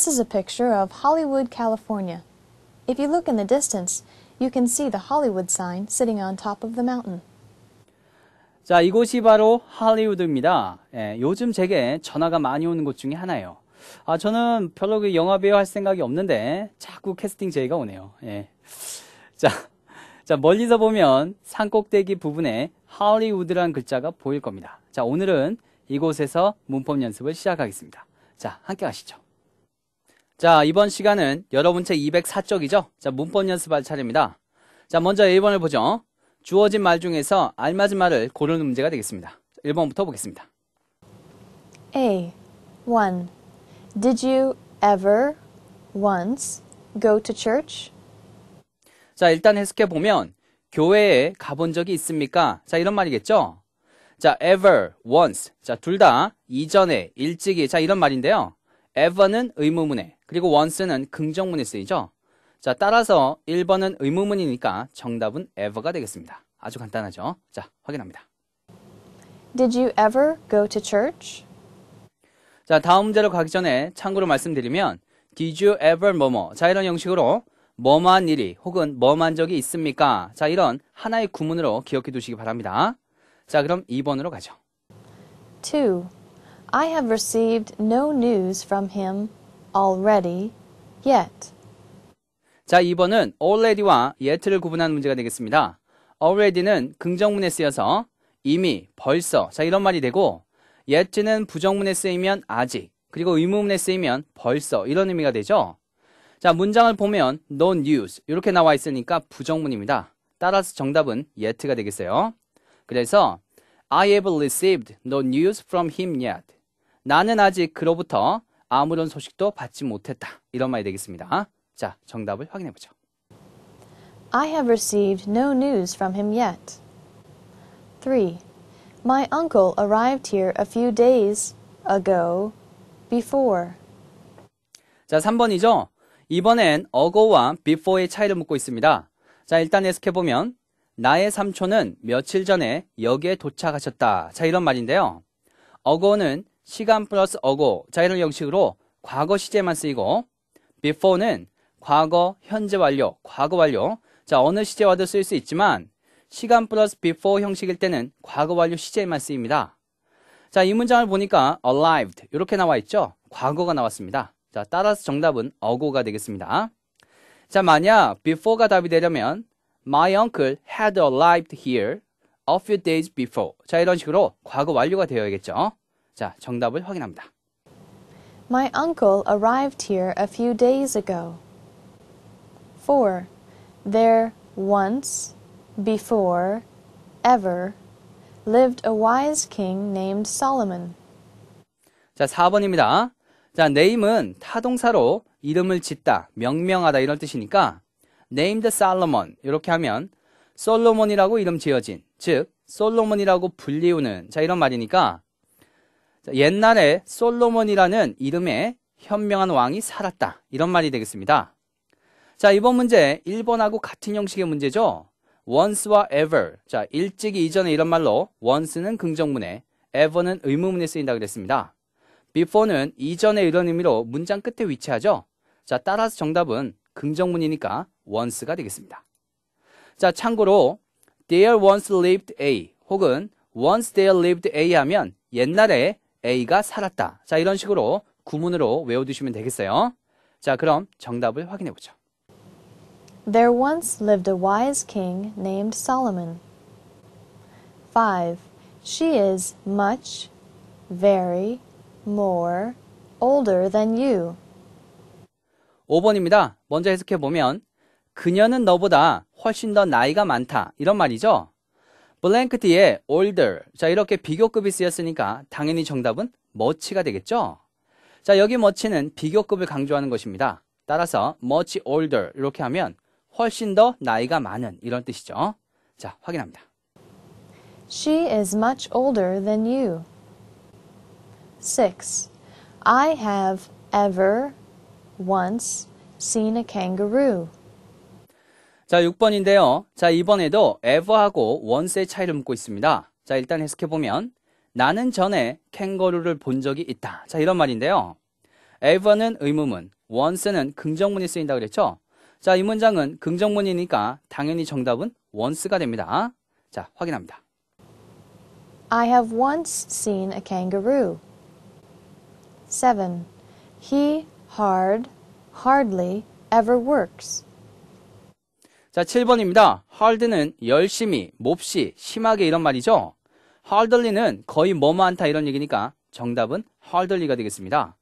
This is a picture of Hollywood, California. If you look in the distance, you can see the Hollywood sign sitting on top of the mountain. 자, 이곳이 바로 할리우드입니다. 예, 요즘 제게 전화가 많이 오는 곳 중에 하나예요. 아, 저는 별로 그 영화배우 할 생각이 없는데 자꾸 캐스팅 제의가 오네요. 예. 자, 자, 멀리서 보면 산꼭대기 부분에 할리우드라는 글자가 보일 겁니다. 자, 오늘은 이곳에서 문법 연습을 시작하겠습니다. 자, 함께 가시죠. 자, 이번 시간은 여러분 책 204쪽이죠? 자, 문법 연습할 차례입니다. 자, 먼저 1번을 보죠. 주어진 말 중에서 알맞은 말을 고르는 문제가 되겠습니다. 1번부터 보겠습니다. A. 1. Did you ever once go to church? 자, 일단 해석해 보면 교회에 가본 적이 있습니까? 자, 이런 말이겠죠? 자, ever, once. 자, 둘 다 이전에, 일찍이. 자, 이런 말인데요. ever는 의무문에 그리고 once는 긍정문에 쓰이죠. 자, 따라서 1번은 의무문이니까 정답은 ever가 되겠습니다. 아주 간단하죠? 자, 확인합니다. Did you ever go to church? 자, 다음 문제로 가기 전에 참고로 말씀드리면 Did you ever 뭐뭐 자, 이런 형식으로 뭐뭐한 일이 혹은 뭐뭐한 적이 있습니까? 자, 이런 하나의 구문으로 기억해 두시기 바랍니다. 자, 그럼 2번으로 가죠. 2. I have received no news from him already yet. 자, 2번은 already와 yet를 구분하는 문제가 되겠습니다. already는 긍정문에 쓰여서 이미, 벌써, 자, 이런 말이 되고, yet는 부정문에 쓰이면 아직, 그리고 의문문에 쓰이면 벌써, 이런 의미가 되죠. 자, 문장을 보면 no news, 이렇게 나와 있으니까 부정문입니다. 따라서 정답은 yet가 되겠어요. 그래서 I have received no news from him yet. 나는 아직 그로부터 아무런 소식도 받지 못했다. 이런 말이 되겠습니다. 자, 정답을 확인해 보죠. I have received no news from him yet. 3. My uncle arrived here a few days ago before. 자, 3번이죠. 이번엔 어거와 before의 차이를 묻고 있습니다. 자, 일단 해석해 보면 나의 삼촌은 며칠 전에 여기에 도착하셨다. 자, 이런 말인데요. 어거는 시간 플러스 어고 자 이런 형식으로 과거 시제만 쓰이고 before는 과거, 현재 완료, 과거 완료 자 어느 시제와도 쓸 수 있지만 시간 플러스 before 형식일 때는 과거 완료 시제만 쓰입니다. 자 이 문장을 보니까 arrived 이렇게 나와 있죠. 과거가 나왔습니다. 자 따라서 정답은 어고가 되겠습니다. 자 만약 before가 답이 되려면 My uncle had arrived here a few days before. 자 이런 식으로 과거 완료가 되어야겠죠. 자, 정답을 확인합니다. My uncle arrived here a few days ago. 4. There once, before, ever lived a wise king named Solomon. 자, 4번입니다. 자, name은 타동사로 이름을 짓다, 명명하다 이런 뜻이니까 named Solomon 이렇게 하면 솔로몬이라고 이름 지어진, 즉 솔로몬이라고 불리우는 자 이런 말이니까 옛날에 솔로몬이라는 이름의 현명한 왕이 살았다. 이런 말이 되겠습니다. 자, 이번 문제 1번하고 같은 형식의 문제죠. once와 ever. 자, 일찍이 이전에 이런 말로 once는 긍정문에, ever는 의무문에 쓰인다 고 그랬습니다. before는 이전에 이런 의미로 문장 끝에 위치하죠. 자, 따라서 정답은 긍정문이니까 once가 되겠습니다. 자, 참고로 there once lived a 혹은 once there lived a 하면 옛날에 A가 살았다. 자, 이런 식으로 구문으로 외워두시면 되겠어요. 자, 그럼 정답을 확인해 보죠. There once lived a wise king named Solomon. 5. She is much, very, more, older than you. 5번입니다. 먼저 해석해 보면 그녀는 너보다 훨씬 더 나이가 많다. 이런 말이죠. 블랭크트의 older. 자, 이렇게 비교급이 쓰였으니까 당연히 정답은 much가 되겠죠? 자, 여기 much는 비교급을 강조하는 것입니다. 따라서 much older 이렇게 하면 훨씬 더 나이가 많은 이런 뜻이죠. 자, 확인합니다. She is much older than you. 6. I have ever once seen a kangaroo. 자, 6번인데요. 자, 이번에도 ever하고 once의 차이를 묻고 있습니다. 자, 일단 해석해보면 나는 전에 캥거루를 본 적이 있다. 자, 이런 말인데요. ever는 의문문, once는 긍정문이 쓰인다 그랬죠? 자, 이 문장은 긍정문이니까 당연히 정답은 once가 됩니다. 자, 확인합니다. I have once seen a kangaroo. 7. He hard, hardly ever works. 자, 7번입니다. hard는 열심히, 몹시, 심하게 이런 말이죠. hardly는 거의 뭐뭐 않다 이런 얘기니까 정답은 hardly가 되겠습니다.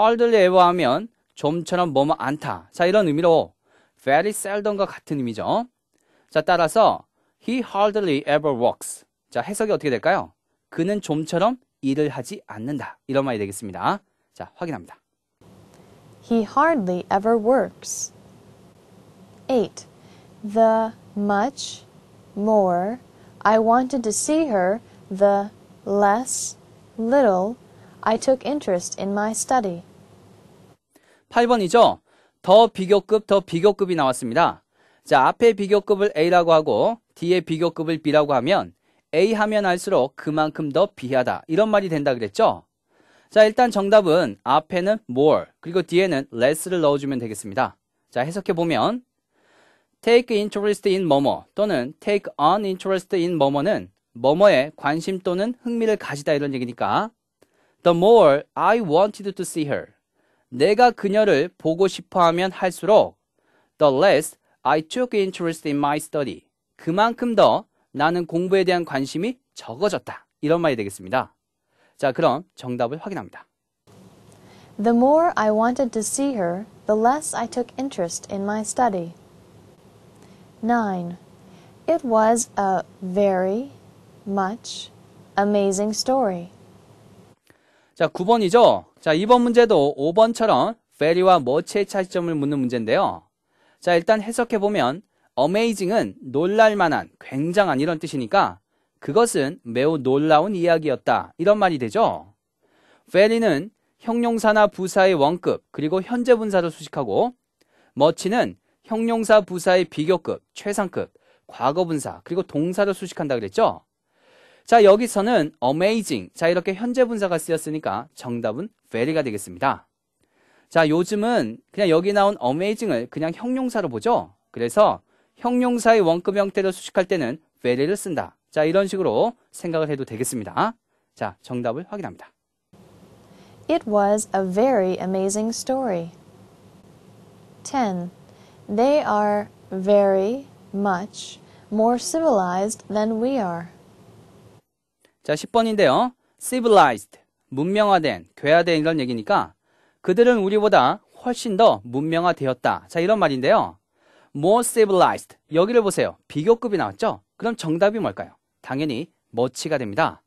hardly e v 하면 좀처럼 뭐뭐 않다. 자, 이런 의미로 very seldom과 같은 의미죠. 자, 따라서 he hardly ever works. 자, 해석이 어떻게 될까요? 그는 좀처럼 일을 하지 않는다. 이런 말이 되겠습니다. 자, 확인합니다. He hardly ever works. 8. the much more. I wanted to see her the less little. I took interest in my study. 8번이죠. 더 비교급, 더 비교급이 나왔습니다. 자, 앞에 비교급을 A라고 하고 뒤에 비교급을 B라고 하면 A 하면 할수록 그만큼 더 비하다. 이런 말이 된다 그랬죠? 자, 일단 정답은 앞에는 more, 그리고 뒤에는 less를 넣어주면 되겠습니다. 자, 해석해보면 take interest in 뭐뭐 또는 take on interest in 뭐뭐는 뭐뭐에 관심 또는 흥미를 가지다 이런 얘기니까 The more I wanted to see her 내가 그녀를 보고 싶어 하면 할수록 The less I took interest in my study 그만큼 더 나는 공부에 대한 관심이 적어졌다 이런 말이 되겠습니다. 자 그럼 정답을 확인합니다. The more I wanted to see her, the less I took interest in my study. 9. It was a very, much, amazing story. 자, 9번이죠? 자, 2번 문제도 5번처럼 very와 much의 차이점을 묻는 문제인데요. 자, 일단 해석해보면 amazing은 놀랄만한, 굉장한 이런 뜻이니까 그것은 매우 놀라운 이야기였다. 이런 말이 되죠? very는 형용사나 부사의 원급, 그리고 현재 분사를 수식하고 much는 형용사 부사의 비교급, 최상급, 과거분사, 그리고 동사를 수식한다 그랬죠? 자, 여기서는 amazing. 자, 이렇게 현재 분사가 쓰였으니까 정답은 very가 되겠습니다. 자, 요즘은 그냥 여기 나온 amazing을 그냥 형용사로 보죠. 그래서 형용사의 원급 형태를 수식할 때는 very를 쓴다. 자, 이런 식으로 생각을 해도 되겠습니다. 자, 정답을 확인합니다. It was a very amazing story. 10. They are very much more civilized than we are. 자, 10번인데요. civilized, 문명화된, 괴화된 이런 얘기니까 그들은 우리보다 훨씬 더 문명화되었다. 자, 이런 말인데요. more civilized. 여기를 보세요. 비교급이 나왔죠? 그럼 정답이 뭘까요? 당연히 much가 됩니다.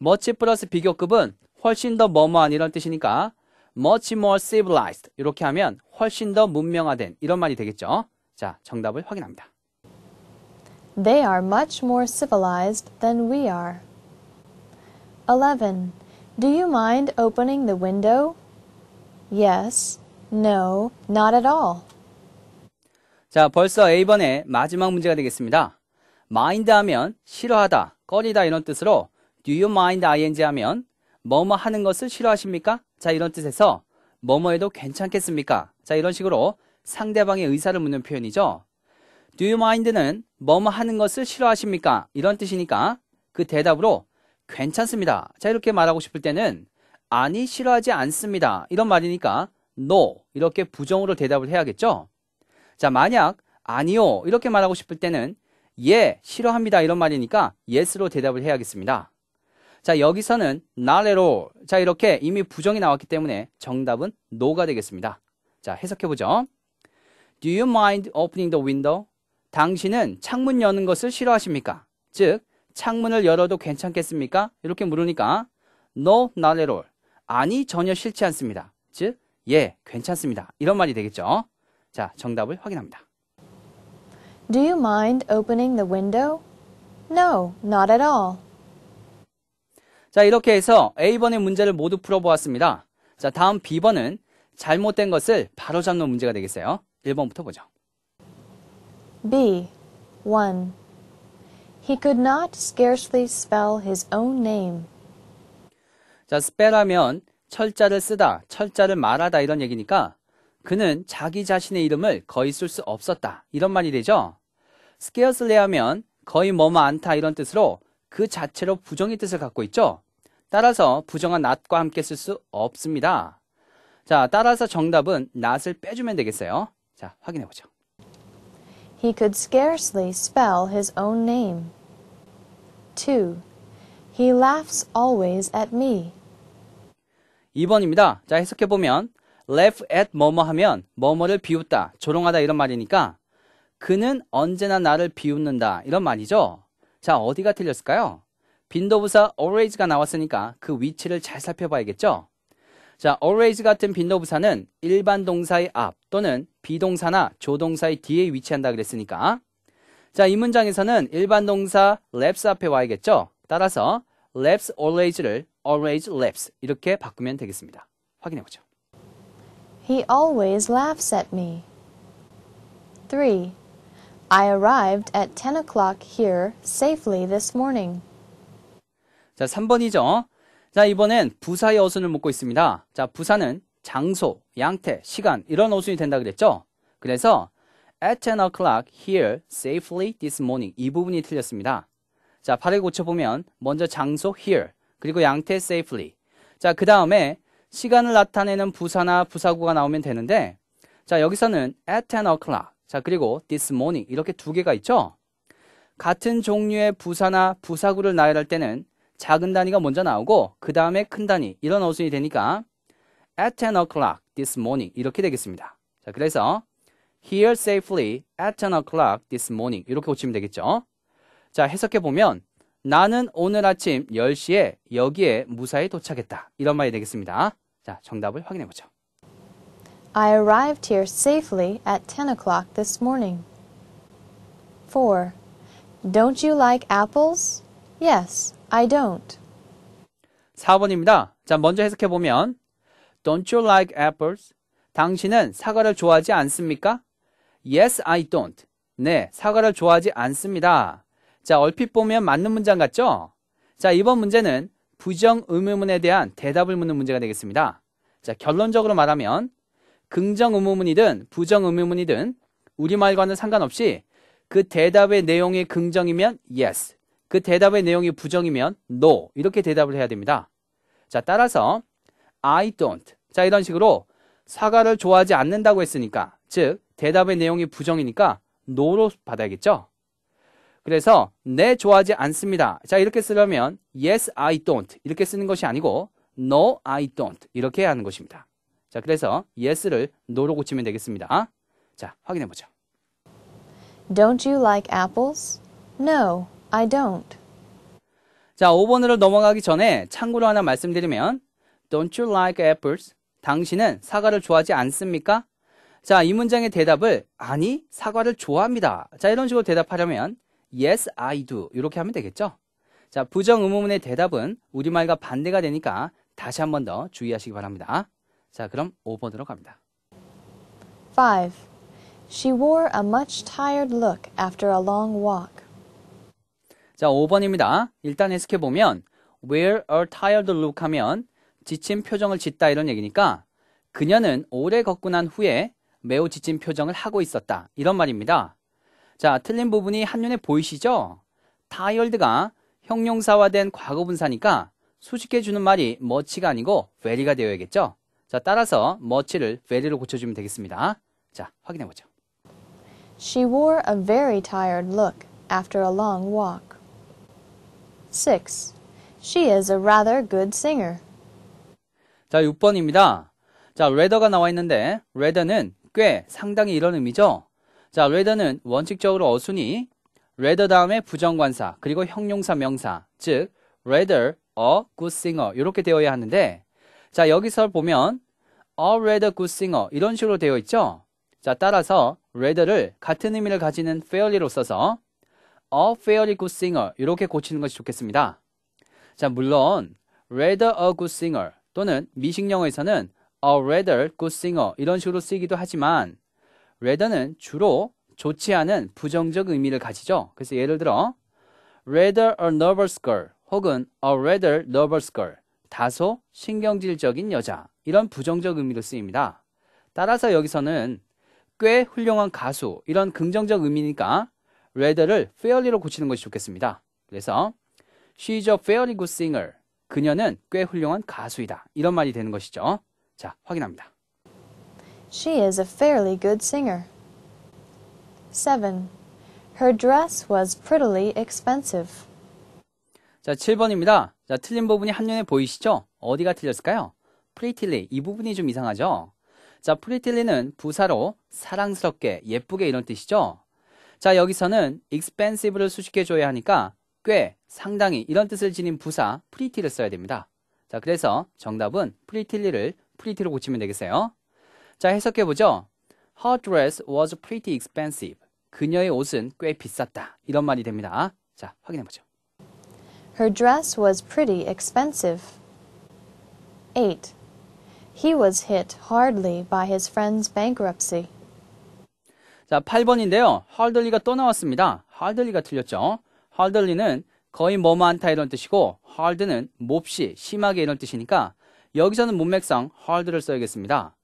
much 플러스 비교급은 훨씬 더 뭐뭐한 이런 뜻이니까 much more civilized 이렇게 하면 훨씬 더 문명화된 이런 말이 되겠죠. 자, 정답을 확인합니다. They are much more civilized than we are. 11. Do you mind opening the window? Yes. No. Not at all. 자, 벌써 A번의 마지막 문제가 되겠습니다. mind 하면 싫어하다, 꺼리다 이런 뜻으로 do you mind ing 하면 뭐 뭐 하는 것을 싫어하십니까? 자, 이런 뜻에서 뭐뭐해도 괜찮겠습니까? 자, 이런 식으로 상대방의 의사를 묻는 표현이죠. Do you mind는 뭐뭐 하는 것을 싫어하십니까? 이런 뜻이니까 그 대답으로 괜찮습니다. 자, 이렇게 말하고 싶을 때는 아니, 싫어하지 않습니다. 이런 말이니까 no 이렇게 부정으로 대답을 해야겠죠. 자, 만약 아니요 이렇게 말하고 싶을 때는 예, 싫어합니다 이런 말이니까 yes로 대답을 해야겠습니다. 자, 여기서는 나래로 자, 이렇게 이미 부정이 나왔기 때문에 정답은 노가 되겠습니다. 자, 해석해 보죠. Do you mind opening the window? 당신은 창문 여는 것을 싫어하십니까? 즉, 창문을 열어도 괜찮겠습니까? 이렇게 물으니까 No, not at all. 아니, 전혀 싫지 않습니다. 즉, 예, 괜찮습니다. 이런 말이 되겠죠. 자, 정답을 확인합니다. Do you mind opening the window? No, not at all. 자, 이렇게 해서 A번의 문제를 모두 풀어보았습니다. 자, 다음 B번은 잘못된 것을 바로잡는 문제가 되겠어요. 1번부터 보죠. B. 1. He could not scarcely spell his own name. 자, spell 하면 철자를 쓰다, 철자를 말하다 이런 얘기니까 그는 자기 자신의 이름을 거의 쓸 수 없었다. 이런 말이 되죠. scarcely 하면 거의 뭐뭐 않다 이런 뜻으로 그 자체로 부정의 뜻을 갖고 있죠. 따라서 부정한 not과 함께 쓸 수 없습니다. 자, 따라서 정답은 not을 빼주면 되겠어요. 자, 확인해 보죠. He could scarcely spell his own name. 2. He laughs always at me. 2번입니다. 자, 해석해 보면 laugh at 뭐뭐 하면 뭐뭐를 비웃다, 조롱하다 이런 말이니까 그는 언제나 나를 비웃는다 이런 말이죠. 자, 어디가 틀렸을까요? 빈도부사 always가 나왔으니까 그 위치를 잘 살펴봐야겠죠? 자, always 같은 빈도부사는 일반 동사의 앞 또는 비동사나 조동사의 뒤에 위치한다 그랬으니까 자, 이 문장에서는 일반 동사 laps 앞에 와야겠죠? 따라서 laps always를 always laps 이렇게 바꾸면 되겠습니다. 확인해보죠. He always laughs at me. 3. I arrived at 10 o'clock here safely this morning. 자, 3번이죠. 자, 이번엔 부사의 어순을 묻고 있습니다. 자, 부사는 장소, 양태, 시간 이런 어순이 된다 그랬죠? 그래서 at 10 o'clock here safely this morning 이 부분이 틀렸습니다. 자, 발을 고쳐보면 먼저 장소 here 그리고 양태 safely 자, 그 다음에 시간을 나타내는 부사나 부사구가 나오면 되는데 자, 여기서는 at 10 o'clock 자, 그리고 this morning 이렇게 두 개가 있죠? 같은 종류의 부사나 부사구를 나열할 때는 작은 단위가 먼저 나오고 그 다음에 큰 단위 이런 어순이 되니까 at 10 o'clock this morning 이렇게 되겠습니다. 자 그래서 here safely at 10 o'clock this morning 이렇게 고치면 되겠죠. 자 해석해 보면 나는 오늘 아침 10시에 여기에 무사히 도착했다 이런 말이 되겠습니다. 자 정답을 확인해 보죠. I arrived here safely at 10 o'clock this morning. 4. Don't you like apples? Yes, I don't. 4번입니다. 자, 먼저 해석해 보면 Don't you like apples? 당신은 사과를 좋아하지 않습니까? Yes, I don't. 네, 사과를 좋아하지 않습니다. 자, 얼핏 보면 맞는 문장 같죠? 자, 이번 문제는 부정 의무문에 대한 대답을 묻는 문제가 되겠습니다. 자, 결론적으로 말하면 긍정 의무문이든 부정 의무문이든 우리말과는 상관없이 그 대답의 내용이 긍정이면 yes, 그 대답의 내용이 부정이면 no 이렇게 대답을 해야 됩니다. 자, 따라서 I don't. 자, 이런 식으로 사과를 좋아하지 않는다고 했으니까 즉 대답의 내용이 부정이니까 no로 받아야겠죠? 그래서 네 좋아하지 않습니다. 자, 이렇게 쓰려면 yes I don't 이렇게 쓰는 것이 아니고 no I don't 이렇게 해야 하는 것입니다. 자, 그래서 yes를 no로 고치면 되겠습니다. 자, 확인해 보죠. Don't you like apples? No. I don't. 자, 5번으로 넘어가기 전에 참고로 하나 말씀드리면 Don't you like apples? 당신은 사과를 좋아하지 않습니까? 자, 이 문장의 대답을 아니, 사과를 좋아합니다. 자, 이런 식으로 대답하려면 Yes, I do. 이렇게 하면 되겠죠? 자, 부정 의문문의 대답은 우리말과 반대가 되니까 다시 한 번 더 주의하시기 바랍니다. 자, 그럼 5번으로 갑니다. 5. She wore a much tired look after a long walk. 자, 5번입니다. 일단 해석해 보면 wear a tired look 하면 지친 표정을 짓다 이런 얘기니까 그녀는 오래 걷고 난 후에 매우 지친 표정을 하고 있었다. 이런 말입니다. 자, 틀린 부분이 한눈에 보이시죠? tired가 형용사화된 과거분사니까 수식해 주는 말이 much가 아니고 very가 되어야겠죠? 자, 따라서 much를 very로 고쳐주면 되겠습니다. 자, 확인해 보죠. She wore a very tired look after a long walk. 6. She is a rather good singer. 자, 6번입니다. 자, rather가 나와 있는데 rather는 꽤 상당히 이런 의미죠. 자, rather는 원칙적으로 어순이 rather 다음에 부정관사 그리고 형용사 명사 즉 rather a good singer 이렇게 되어야 하는데 자, 여기서 보면 a rather good singer 이런 식으로 되어 있죠. 자, 따라서 rather를 같은 의미를 가지는 fairly로 써서 a fairly good singer 이렇게 고치는 것이 좋겠습니다. 자, 물론 rather a good singer 또는 미식 영어에서는 a rather good singer 이런 식으로 쓰이기도 하지만 rather는 주로 좋지 않은 부정적 의미를 가지죠. 그래서 예를 들어 rather a nervous girl 혹은 a rather nervous girl 다소 신경질적인 여자 이런 부정적 의미로 쓰입니다. 따라서 여기서는 꽤 훌륭한 가수 이런 긍정적 의미니까 레드를 fairly로 고치는 것이 좋겠습니다. 그래서 she's a fairly good singer. 그녀는 꽤 훌륭한 가수이다. 이런 말이 되는 것이죠. 자, 확인합니다. She is a fairly good singer. 7. Her dress was prettily expensive. 자, 7번입니다. 자, 틀린 부분이 한눈에 보이시죠? 어디가 틀렸을까요? prettyly 이 부분이 좀 이상하죠? 자, prettyly는 부사로 사랑스럽게, 예쁘게 이런 뜻이죠. 자, 여기서는 expensive를 수식해 줘야 하니까 꽤, 상당히 이런 뜻을 지닌 부사 pretty를 써야 됩니다. 자, 그래서 정답은 pretty를 pretty로 고치면 되겠어요. 자, 해석해 보죠. Her dress was pretty expensive. 그녀의 옷은 꽤 비쌌다. 이런 말이 됩니다. 자, 확인해 보죠. Her dress was pretty expensive. 8. He was hit hardly by his friend's bankruptcy. 자, 8번인데요. h a 리가또 나왔습니다. h a 리가 틀렸죠. h a 리는 거의 뭐 많다 이런 뜻이고 h 드는 몹시, 심하게 이런 뜻이니까 여기서는 문맥상 h 드를 써야겠습니다.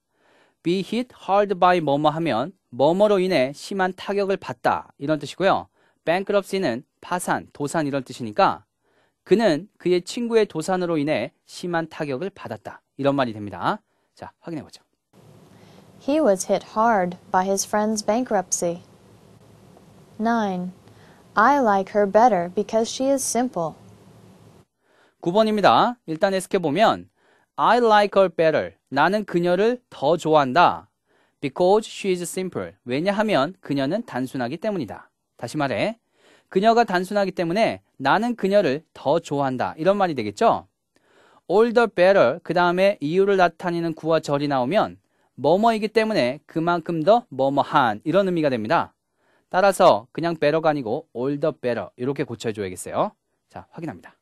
be hit hard by 뭐뭐 하면 뭐뭐로 인해 심한 타격을 받다 이런 뜻이고요. bankruptcy는 파산, 도산 이런 뜻이니까 그는 그의 친구의 도산으로 인해 심한 타격을 받았다 이런 말이 됩니다. 자, 확인해 보죠. He was hit hard by his friend's bankruptcy. 9. I like her better because she is simple. 9번입니다. 일단 해석해보면 I like her better. 나는 그녀를 더 좋아한다. Because she is simple. 왜냐하면 그녀는 단순하기 때문이다. 다시 말해. 그녀가 단순하기 때문에 나는 그녀를 더 좋아한다. 이런 말이 되겠죠? all the better 그 다음에 이유를 나타내는 구와 절이 나오면 뭐뭐이기 때문에 그만큼 더 뭐뭐한 이런 의미가 됩니다. 따라서 그냥 better가 아니고 all the better 이렇게 고쳐줘야겠어요. 자, 확인합니다.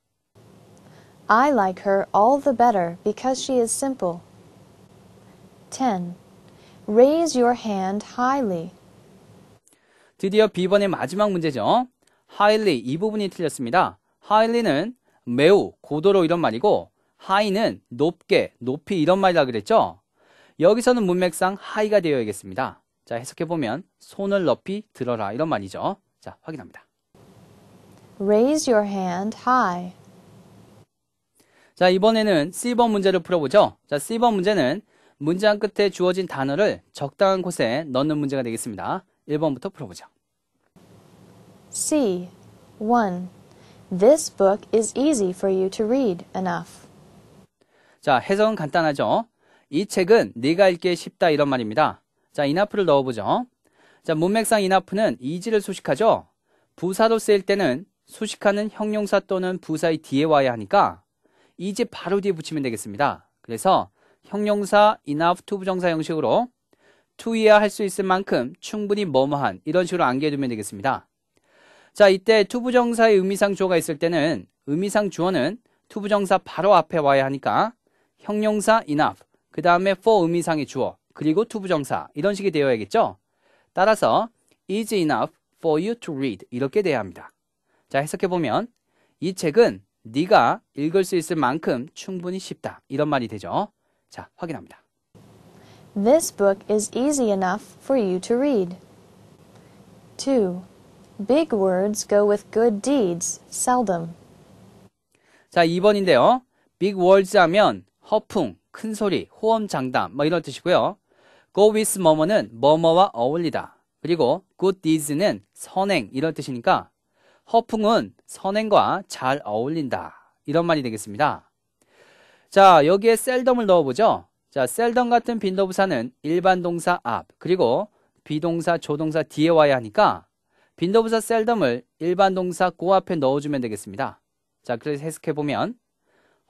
I like her all the better because she is simple. 10. Raise your hand highly. 드디어 B번의 마지막 문제죠. highly 이 부분이 틀렸습니다. highly는 매우, 고도로 이런 말이고 high는 높게, 높이 이런 말이라 그랬죠? 여기서는 문맥상 하이가 되어야겠습니다. 자, 해석해보면 손을 높이 들어라 이런 말이죠. 자, 확인합니다. Raise your hand high. 자, 이번에는 C번 문제를 풀어보죠. 자, C번 문제는 문장 끝에 주어진 단어를 적당한 곳에 넣는 문제가 되겠습니다. 1번부터 풀어보죠. C. 1. This book is easy for you to read enough. 자, 해석은 간단하죠. 이 책은 네가 읽기에 쉽다 이런 말입니다. 자, 이나프를 넣어보죠. 자, 문맥상 이나프는 이지를 수식하죠. 부사로 쓰일 때는 수식하는 형용사 또는 부사의 뒤에 와야 하니까 이지 바로 뒤에 붙이면 되겠습니다. 그래서 형용사 enough to 부정사 형식으로 to이야 할 수 있을 만큼 충분히 뭐뭐한 이런 식으로 암기해두면 되겠습니다. 자 이때 to 부정사의 의미상 주어가 있을 때는 의미상 주어는 to 부정사 바로 앞에 와야 하니까 형용사 enough 그 다음에 for 의미상의 주어, 그리고 to 부정사 이런 식이 되어야겠죠? 따라서 is enough for you to read 이렇게 돼야 합니다. 자 해석해보면 이 책은 네가 읽을 수 있을 만큼 충분히 쉽다 이런 말이 되죠. 자 확인합니다. This book is easy enough for you to read. 2. Big words go with good deeds seldom. 자 2번인데요. Big words 하면 허풍, 큰 소리, 호언 장담 뭐 이런 뜻이고요. go with 뭐뭐는 뭐뭐와 어울리다. 그리고 good deeds는 선행 이런 뜻이니까 허풍은 선행과 잘 어울린다. 이런 말이 되겠습니다. 자, 여기에 셀덤을 넣어보죠. 자, 셀덤 같은 빈도부사는 일반 동사 앞, 그리고 비동사, 조동사 뒤에 와야 하니까 빈도부사 셀덤을 일반 동사 고 앞에 넣어주면 되겠습니다. 자, 그래서 해석해보면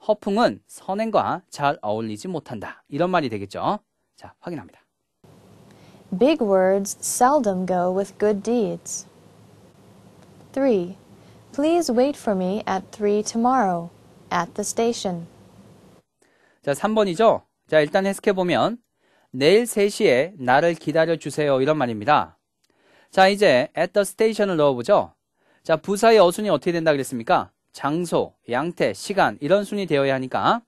허풍은 선행과 잘 어울리지 못한다. 이런 말이 되겠죠. 자, 확인합니다. Big words seldom go with good deeds. 3. Please wait for me at 3 tomorrow at the station. 자, 3번이죠. 자, 일단 해석해 보면 내일 3시에 나를 기다려 주세요. 이런 말입니다. 자, 이제 at the station을 넣어 보죠. 자, 부사의 어순이 어떻게 된다 그랬습니까? 장소, 양태, 시간 이런 순이 되어야 하니까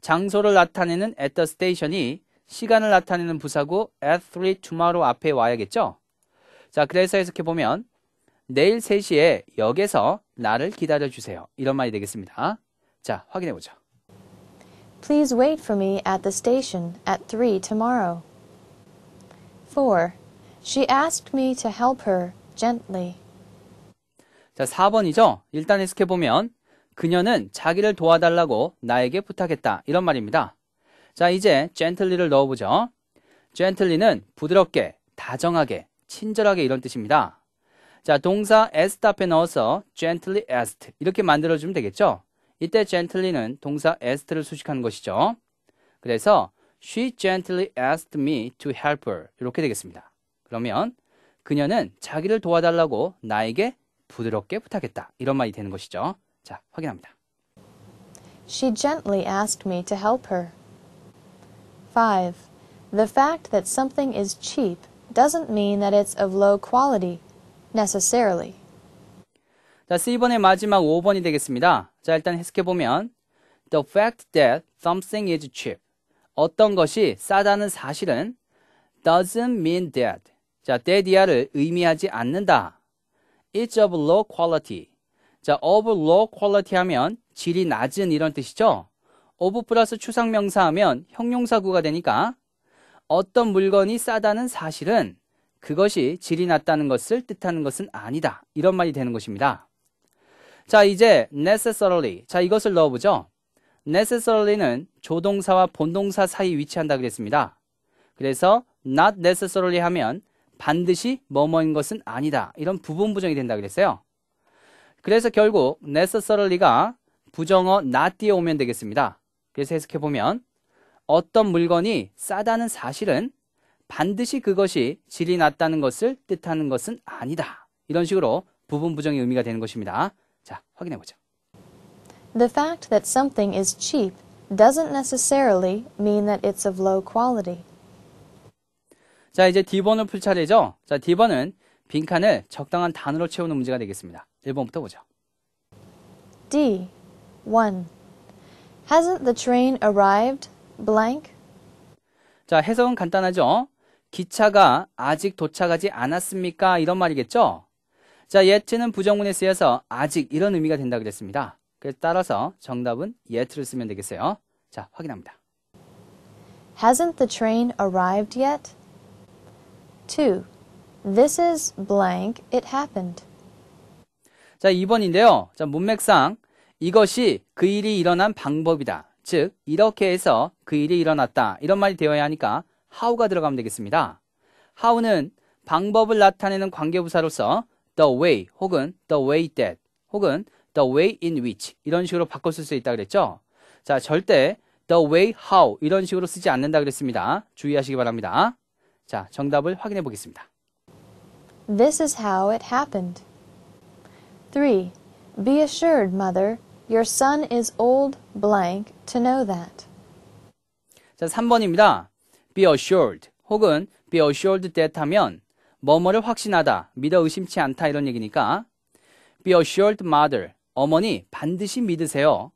장소를 나타내는 at the station이 시간을 나타내는 부사고 at 3 tomorrow 앞에 와야겠죠? 자, 그래서 이렇게 보면 내일 3시에 역에서 나를 기다려 주세요. 이런 말이 되겠습니다. 자, 확인해 보죠. Please wait for me at the station at 3 tomorrow. 4. She asked me to help her gently. 자, 4번이죠. 일단 해석해 보면 그녀는 자기를 도와달라고 나에게 부탁했다. 이런 말입니다. 자, 이제 gently를 넣어보죠. gently는 부드럽게, 다정하게, 친절하게 이런 뜻입니다. 자, 동사 asked 앞에 넣어서 gently asked 이렇게 만들어주면 되겠죠? 이때 gently는 동사 asked를 수식하는 것이죠. 그래서 she gently asked me to help her 이렇게 되겠습니다. 그러면 그녀는 자기를 도와달라고 나에게 부드럽게 부탁했다. 이런 말이 되는 것이죠. 자, 확인합니다. She gently asked me to help her. 5. The fact that something is cheap doesn't mean that it's of low quality, necessarily. 자, C번의 마지막 5번이 되겠습니다. 자, 일단 해석해 보면 The fact that something is cheap. 어떤 것이 싸다는 사실은 doesn't mean that. 자, that이야를 의미하지 않는다. It's of low quality. 자, of low quality 하면 질이 낮은 이런 뜻이죠. of 플러스 추상명사 하면 형용사구가 되니까 어떤 물건이 싸다는 사실은 그것이 질이 낮다는 것을 뜻하는 것은 아니다. 이런 말이 되는 것입니다. 자, 이제 necessarily. 자, 이것을 넣어보죠. necessarily는 조동사와 본동사 사이 위치한다 그랬습니다. 그래서 not necessarily 하면 반드시 뭐뭐인 것은 아니다. 이런 부분 부정이 된다 그랬어요. 그래서 결국 necessarily가 부정어 not에 오면 되겠습니다. 그래서 해석해 보면 어떤 물건이 싸다는 사실은 반드시 그것이 질이 낮다는 것을 뜻하는 것은 아니다. 이런 식으로 부분 부정의 의미가 되는 것입니다. 자, 확인해 보죠. The fact that something is cheap doesn't necessarily mean that it's of low quality. 자, 이제 D번을 풀 차례죠. 자, D번은 빈칸을 적당한 단어로 채우는 문제가 되겠습니다. 1번부터 보죠. D. 1. Hasn't the train arrived? blank? 자, 해석은 간단하죠. 기차가 아직 도착하지 않았습니까? 이런 말이겠죠. 자, yet는 부정문에 쓰여서 아직 이런 의미가 된다 그랬습니다. 그래서 따라서 정답은 yet를 쓰면 되겠어요. 자, 확인합니다. Hasn't the train arrived yet? 2. This is blank. It happened. 자, 2번인데요. 자, 문맥상 이것이 그 일이 일어난 방법이다. 즉, 이렇게 해서 그 일이 일어났다. 이런 말이 되어야 하니까 how가 들어가면 되겠습니다. how는 방법을 나타내는 관계부사로서 the way 혹은 the way that 혹은 the way in which 이런 식으로 바꿔 쓸수 있다 그랬죠. 자, 절대 the way how 이런 식으로 쓰지 않는다 그랬습니다. 주의하시기 바랍니다. 자, 정답을 확인해 보겠습니다. This is how it happened. 3. Be assured, mother, your son is old blank to know that. 자, 3번입니다. be assured 혹은 be assured that 하면 뭐뭐를 확신하다, 믿어 의심치 않다 이런 얘기니까 be assured mother, 어머니 반드시 믿으세요.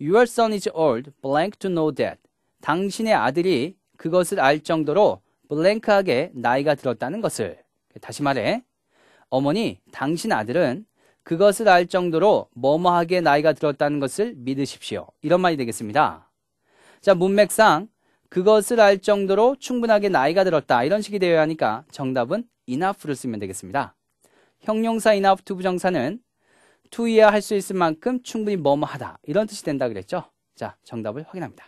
Your son is old, blank to know that. 당신의 아들이 그것을 알 정도로 블랭크하게 나이가 들었다는 것을. 다시 말해, 어머니, 당신 아들은 그것을 알 정도로 머머하게 나이가 들었다는 것을 믿으십시오. 이런 말이 되겠습니다. 자, 문맥상 그것을 알 정도로 충분하게 나이가 들었다. 이런 식이 되어야 하니까 정답은 enough를 쓰면 되겠습니다. 형용사 enough to 부정사는 to 이하 할 수 있을 만큼 충분히 머머하다. 이런 뜻이 된다 그랬죠? 자, 정답을 확인합니다.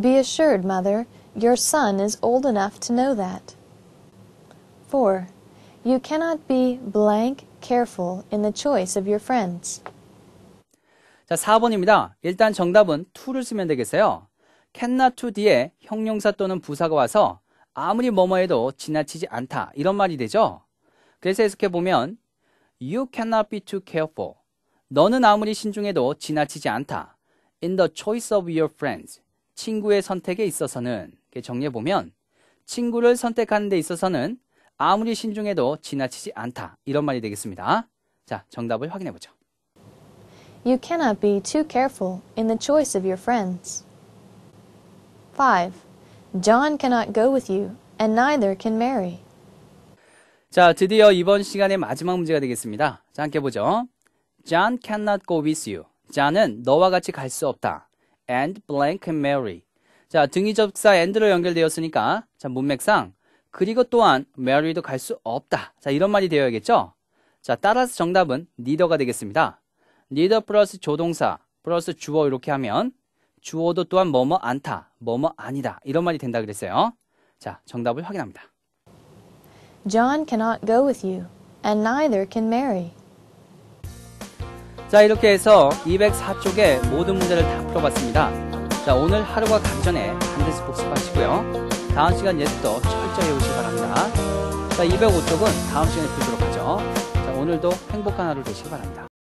Be assured, mother. Your son is old enough to know that. 4. You cannot be blank careful in the choice of your friends. 자, 4번입니다. 일단 정답은 to를 쓰면 되겠어요. cannot to 뒤에 형용사 또는 부사가 와서 아무리 뭐뭐 해도 지나치지 않다. 이런 말이 되죠. 그래서 해석해 보면 You cannot be too careful. 너는 아무리 신중해도 지나치지 않다. In the choice of your friends. 친구의 선택에 있어서는 정리해 보면 친구를 선택하는 데 있어서는 아무리 신중해도 지나치지 않다. 이런 말이 되겠습니다. 자, 정답을 확인해 보죠. You cannot be too careful in the choice of your friends. 5. John cannot go with you and neither can Mary. 자, 드디어 이번 시간의 마지막 문제가 되겠습니다. 자, 함께 보죠. John cannot go with you. j o h n 은 너와 같이 갈 수 없다. And blank and Mary. 자, 등이 접사 엔드로 연결되었으니까 자, 문맥상 그리고 또한 메리도 갈 수 없다. 자, 이런 말이 되어야겠죠? 자, 따라서 정답은 니더가 되겠습니다. 니더 플러스 조동사 플러스 주어 이렇게 하면 주어도 또한 뭐뭐 않다, 뭐뭐 아니다 이런 말이 된다 그랬어요. 자, 정답을 확인합니다. John cannot go with you, and neither can Mary. 자, 이렇게 해서 204쪽의 모든 문제를 다 풀어봤습니다. 자, 오늘 하루가 각전에 반드시 복습하시고요. 다음 시간 예습도 철저히 오시기 바랍니다. 자, 205쪽은 다음 시간에 뵙도록 하죠. 자, 오늘도 행복한 하루 되시기 바랍니다.